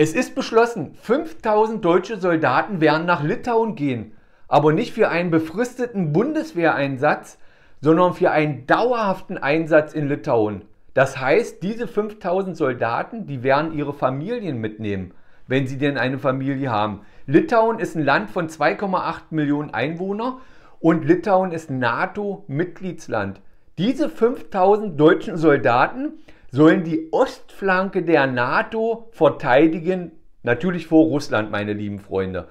Es ist beschlossen, 5000 deutsche Soldaten werden nach Litauen gehen, aber nicht für einen befristeten Bundeswehreinsatz, sondern für einen dauerhaften Einsatz in Litauen. Das heißt, diese 5000 Soldaten, die werden ihre Familien mitnehmen, wenn sie denn eine Familie haben. Litauen ist ein Land von 2,8 Millionen Einwohnern und Litauen ist NATO-Mitgliedsland. Diese 5000 deutschen Soldaten sollen die Ostflanke der NATO verteidigen, natürlich vor Russland, meine lieben Freunde.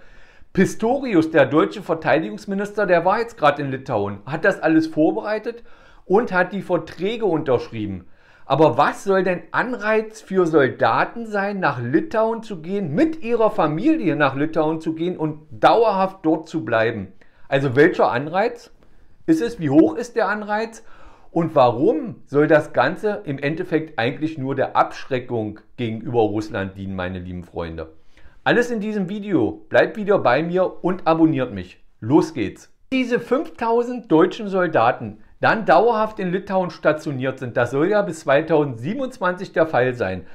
Pistorius, der deutsche Verteidigungsminister, der war jetzt gerade in Litauen, hat das alles vorbereitet und hat die Verträge unterschrieben. Aber was soll denn Anreiz für Soldaten sein, nach Litauen zu gehen, mit ihrer Familie nach Litauen zu gehen und dauerhaft dort zu bleiben? Also welcher Anreiz ist es? Wie hoch ist der Anreiz? Und warum soll das Ganze im Endeffekt eigentlich nur der Abschreckung gegenüber Russland dienen, meine lieben Freunde? Alles in diesem Video. Bleibt wieder bei mir und abonniert mich. Los geht's. Diese 5000 deutschen Soldaten dann dauerhaft in Litauen stationiert sind, das soll ja bis 2027 der Fall sein,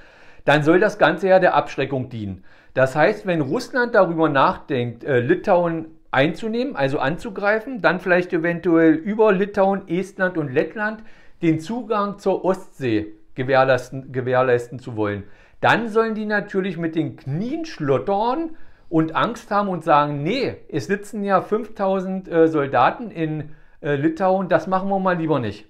dann soll das Ganze ja der Abschreckung dienen. Das heißt, wenn Russland darüber nachdenkt, äh, Litauen einzunehmen, also anzugreifen, dann vielleicht eventuell über Litauen, Estland und Lettland den Zugang zur Ostsee gewährleisten, gewährleisten zu wollen. Dann sollen die natürlich mit den Knien schlottern und Angst haben und sagen, nee, es sitzen ja 5000 äh, Soldaten in äh, Litauen, das machen wir mal lieber nicht.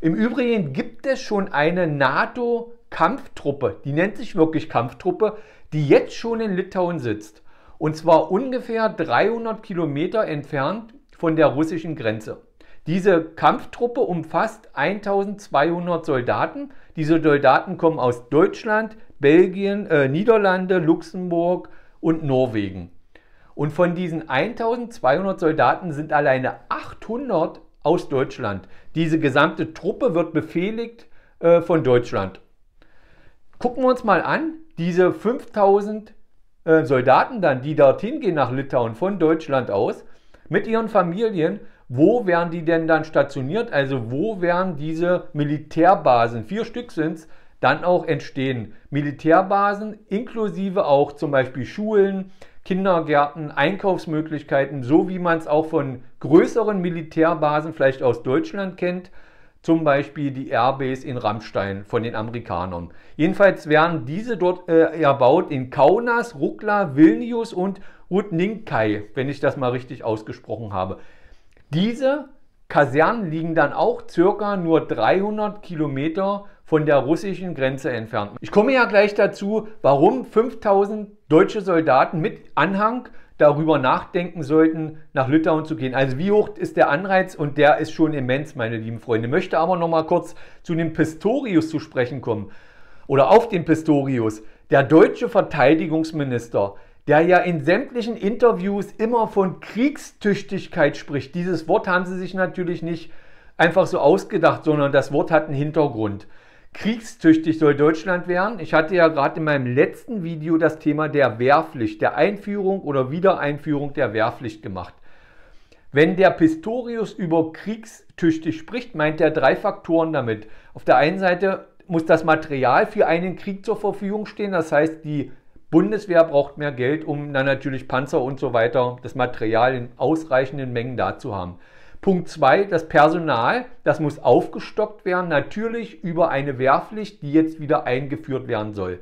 Im Übrigen gibt es schon eine NATO-Kampftruppe, die nennt sich wirklich Kampftruppe, die jetzt schon in Litauen sitzt und zwar ungefähr 300 Kilometer entfernt von der russischen Grenze. Diese Kampftruppe umfasst 1200 Soldaten. Diese Soldaten kommen aus Deutschland, Belgien, äh, Niederlande, Luxemburg und Norwegen. Und von diesen 1200 Soldaten sind alleine 800 aus Deutschland. Diese gesamte Truppe wird befehligt äh, von Deutschland. Gucken wir uns mal an, diese 5000 äh, Soldaten dann, die dorthin gehen nach Litauen von Deutschland aus, mit ihren Familien, wo werden die denn dann stationiert? Also wo werden diese Militärbasen, vier Stück sind es, dann auch entstehen? Militärbasen inklusive auch zum Beispiel Schulen, Kindergärten, Einkaufsmöglichkeiten, so wie man es auch von größeren Militärbasen vielleicht aus Deutschland kennt, zum Beispiel die Airbase in Rammstein von den Amerikanern. Jedenfalls werden diese dort äh, erbaut in Kaunas, Rukla, Vilnius und Rudninkai, wenn ich das mal richtig ausgesprochen habe. Diese Kasernen liegen dann auch circa nur 300 Kilometer von der russischen Grenze entfernt. Ich komme ja gleich dazu, warum 5000 deutsche Soldaten mit Anhang darüber nachdenken sollten, nach Litauen zu gehen. Also wie hoch ist der Anreiz? Und der ist schon immens, meine lieben Freunde. Möchte aber noch mal kurz zu dem Pistorius zu sprechen kommen. Oder auf den Pistorius. Der deutsche Verteidigungsminister, der ja in sämtlichen Interviews immer von Kriegstüchtigkeit spricht. Dieses Wort haben sie sich natürlich nicht einfach so ausgedacht, sondern das Wort hat einen Hintergrund. Kriegstüchtig soll Deutschland werden. Ich hatte ja gerade in meinem letzten Video das Thema der Wehrpflicht, der Einführung oder Wiedereinführung der Wehrpflicht gemacht. Wenn der Pistorius über kriegstüchtig spricht, meint er drei Faktoren damit. Auf der einen Seite muss das Material für einen Krieg zur Verfügung stehen, das heißt, die Bundeswehr braucht mehr Geld, um dann natürlich Panzer und so weiter, das Material in ausreichenden Mengen da zu haben. Punkt 2, das Personal, das muss aufgestockt werden, natürlich über eine Wehrpflicht, die jetzt wieder eingeführt werden soll.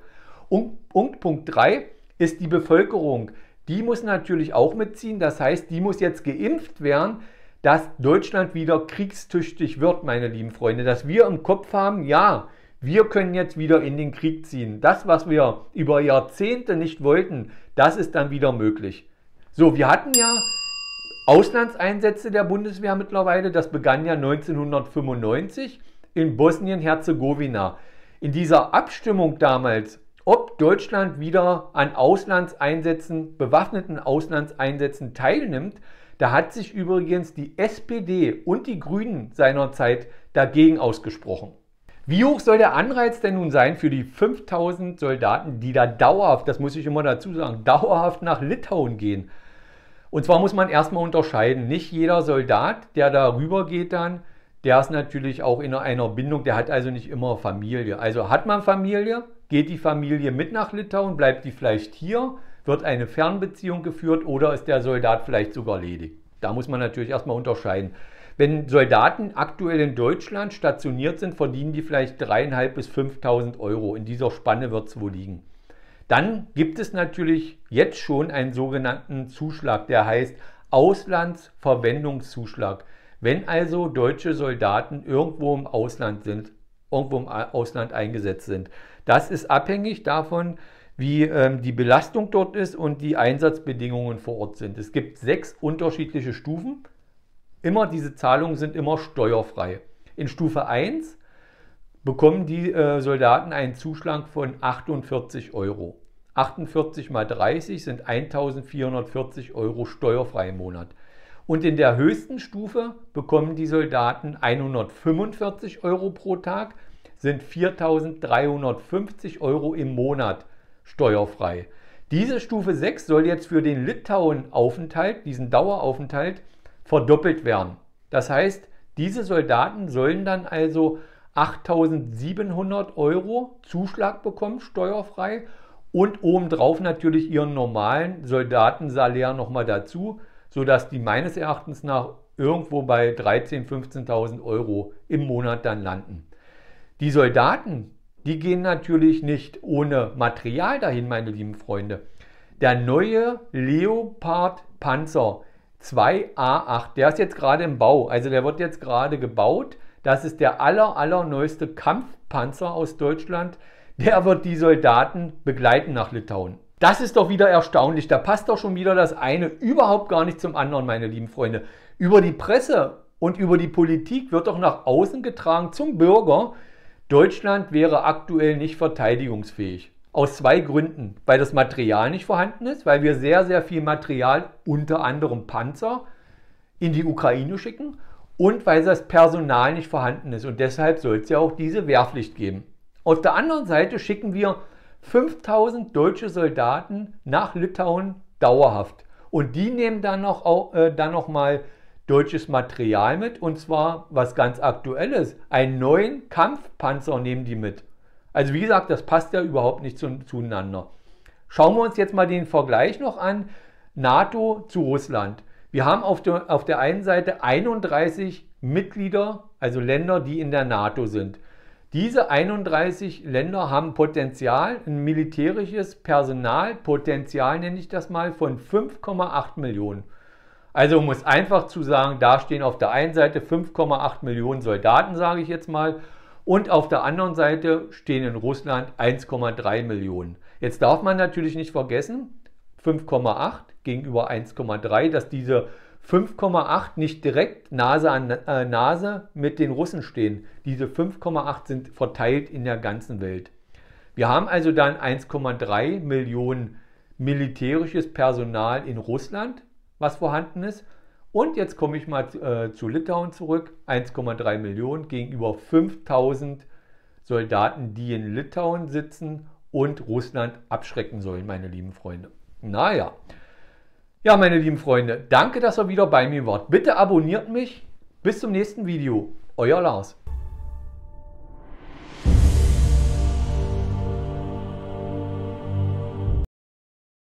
Und, und Punkt 3 ist die Bevölkerung. Die muss natürlich auch mitziehen, das heißt, die muss jetzt geimpft werden, dass Deutschland wieder kriegstüchtig wird, meine lieben Freunde, dass wir im Kopf haben, ja, wir können jetzt wieder in den Krieg ziehen. Das, was wir über Jahrzehnte nicht wollten, das ist dann wieder möglich. So, wir hatten ja Auslandseinsätze der Bundeswehr mittlerweile. Das begann ja 1995 in Bosnien-Herzegowina. In dieser Abstimmung damals, ob Deutschland wieder an Auslandseinsätzen, bewaffneten Auslandseinsätzen teilnimmt, da hat sich übrigens die SPD und die Grünen seinerzeit dagegen ausgesprochen. Wie hoch soll der Anreiz denn nun sein für die 5000 Soldaten, die da dauerhaft, das muss ich immer dazu sagen, dauerhaft nach Litauen gehen? Und zwar muss man erstmal unterscheiden. Nicht jeder Soldat, der da rüber geht dann, der ist natürlich auch in einer Bindung, der hat also nicht immer Familie. Also hat man Familie, geht die Familie mit nach Litauen, bleibt die vielleicht hier, wird eine Fernbeziehung geführt oder ist der Soldat vielleicht sogar ledig. Da muss man natürlich erstmal unterscheiden. Wenn Soldaten aktuell in Deutschland stationiert sind, verdienen die vielleicht 3.500 bis 5.000 Euro. In dieser Spanne wird es wohl liegen. Dann gibt es natürlich jetzt schon einen sogenannten Zuschlag, der heißt Auslandsverwendungszuschlag. Wenn also deutsche Soldaten irgendwo im Ausland sind, irgendwo im Ausland eingesetzt sind, das ist abhängig davon, wie ähm, die Belastung dort ist und die Einsatzbedingungen vor Ort sind. Es gibt sechs unterschiedliche Stufen. Immer diese Zahlungen sind immer steuerfrei. In Stufe 1 bekommen die äh, Soldaten einen Zuschlag von 48 Euro. 48 mal 30 sind 1440 Euro steuerfrei im Monat. Und in der höchsten Stufe bekommen die Soldaten 145 Euro pro Tag, sind 4350 Euro im Monat steuerfrei. Diese Stufe 6 soll jetzt für den Litauen-Aufenthalt, diesen Daueraufenthalt, verdoppelt werden. Das heißt, diese Soldaten sollen dann also 8700 Euro Zuschlag bekommen, steuerfrei. Und obendrauf natürlich ihren normalen Soldatensalär nochmal dazu, sodass die meines Erachtens nach irgendwo bei 13.000, 15.000 Euro im Monat dann landen. Die Soldaten, die gehen natürlich nicht ohne Material dahin, meine lieben Freunde. Der neue Leopard Panzer 2A8, der ist jetzt gerade im Bau, also der wird jetzt gerade gebaut. Das ist der aller, allerneueste Kampfpanzer aus Deutschland. Der wird die Soldaten begleiten nach Litauen. Das ist doch wieder erstaunlich. Da passt doch schon wieder das eine überhaupt gar nicht zum anderen, meine lieben Freunde. Über die Presse und über die Politik wird doch nach außen getragen zum Bürger, Deutschland wäre aktuell nicht verteidigungsfähig. Aus zwei Gründen. Weil das Material nicht vorhanden ist, weil wir sehr, sehr viel Material, unter anderem Panzer, in die Ukraine schicken und weil das Personal nicht vorhanden ist. Und deshalb soll es ja auch diese Wehrpflicht geben. Auf der anderen Seite schicken wir 5000 deutsche Soldaten nach Litauen dauerhaft. Und die nehmen dann noch, äh, dann noch mal deutsches Material mit und zwar was ganz Aktuelles. Einen neuen Kampfpanzer nehmen die mit. Also wie gesagt, das passt ja überhaupt nicht zueinander. Schauen wir uns jetzt mal den Vergleich noch an. NATO zu Russland. Wir haben auf der, auf der einen Seite 31 Mitglieder, also Länder, die in der NATO sind. Diese 31 Länder haben Potenzial, ein militärisches Personalpotenzial, nenne ich das mal, von 5,8 Millionen. Also um es einfach zu sagen, da stehen auf der einen Seite 5,8 Millionen Soldaten, sage ich jetzt mal, und auf der anderen Seite stehen in Russland 1,3 Millionen. Jetzt darf man natürlich nicht vergessen, 5,8 gegenüber 1,3, dass diese 5,8 nicht direkt Nase an äh, Nase mit den Russen stehen. Diese 5,8 sind verteilt in der ganzen Welt. Wir haben also dann 1,3 Millionen militärisches Personal in Russland, was vorhanden ist. Und jetzt komme ich mal äh, zu Litauen zurück. 1,3 Millionen gegenüber 5000 Soldaten, die in Litauen sitzen und Russland abschrecken sollen, meine lieben Freunde. Naja. Ja, meine lieben Freunde, danke, dass ihr wieder bei mir wart. Bitte abonniert mich. Bis zum nächsten Video. Euer Lars.